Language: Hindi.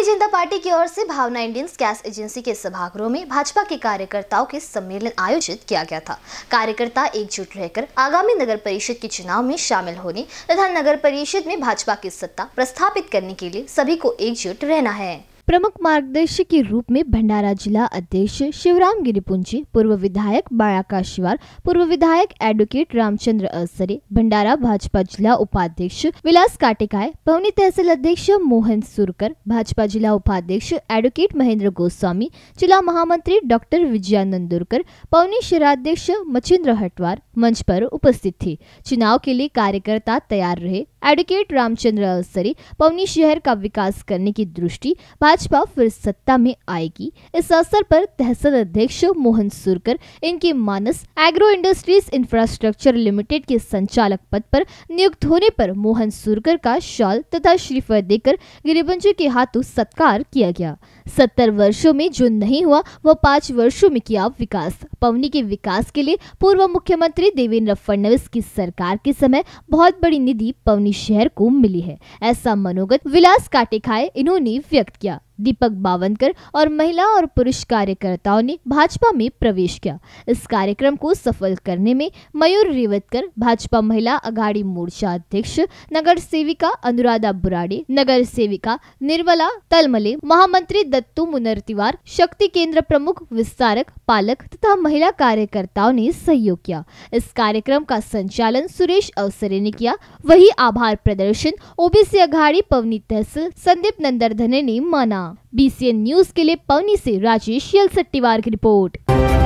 भारतीय जनता पार्टी की ओर से भावना इंडियंस गैस एजेंसी के सभागृह में भाजपा के कार्यकर्ताओं के सम्मेलन आयोजित किया गया था कार्यकर्ता एकजुट रहकर आगामी नगर परिषद के चुनाव में शामिल होने तथा नगर परिषद में भाजपा की सत्ता प्रस्थापित करने के लिए सभी को एकजुट रहना है प्रमुख मार्गदर्शक के रूप में भंडारा जिला अध्यक्ष शिवराम गिरिपुंजी पूर्व विधायक बाड़ा काशिवार पूर्व विधायक एडवोकेट रामचंद्र असरे भंडारा भाजपा जिला उपाध्यक्ष विलास काटेकाय पवनी तहसील अध्यक्ष मोहन सुरकर भाजपा जिला उपाध्यक्ष एडवोकेट महेंद्र गोस्वामी जिला महामंत्री डॉक्टर विजया नंदुरकर पवनी शहराध्यक्ष मचिन्द्र हटवार मंच पर उपस्थित थी चुनाव के लिए कार्यकर्ता तैयार रहे एडवोकेट रामचंद्र अवसरी पवनी शहर का विकास करने की दृष्टि भाजपा फिर सत्ता में आएगी इस अवसर पर तहसील अध्यक्ष मोहन सुरकर इनके Manas agro industries infrastructure limited के संचालक पद पर नियुक्त होने पर मोहन सुरकर का शॉल तथा श्रीफल देकर गिरिबंजों के हाथों सत्कार किया गया सत्तर वर्षो में जो नहीं हुआ वह पाँच वर्षो में किया विकास पवनी के विकास के लिए पूर्व मुख्यमंत्री देवेंद्र फडणवीस की सरकार के समय बहुत बड़ी निधि पवनी शहर को मिली है ऐसा मनोगत विलास काटे खाए इन्होंने व्यक्त किया दीपक बावनकर और महिला और पुरुष कार्यकर्ताओं ने भाजपा में प्रवेश किया इस कार्यक्रम को सफल करने में मयूर रेवतकर भाजपा महिला अघाड़ी मोर्चा अध्यक्ष नगर सेविका अनुराधा बुराडे नगर सेविका निर्मला तलमले महामंत्री दत्तू तिवार शक्ति केंद्र प्रमुख विस्तारक पालक तथा महिला कार्यकर्ताओं ने सहयोग किया इस कार्यक्रम का संचालन सुरेश अवसरे ने किया वही आभार प्रदर्शन ओबीसी अघाड़ी पवनी तहसील संदीप नंदरधने ने माना बीसीएन न्यूज के लिए पवनी से राजेश यल सट्टीवार की रिपोर्ट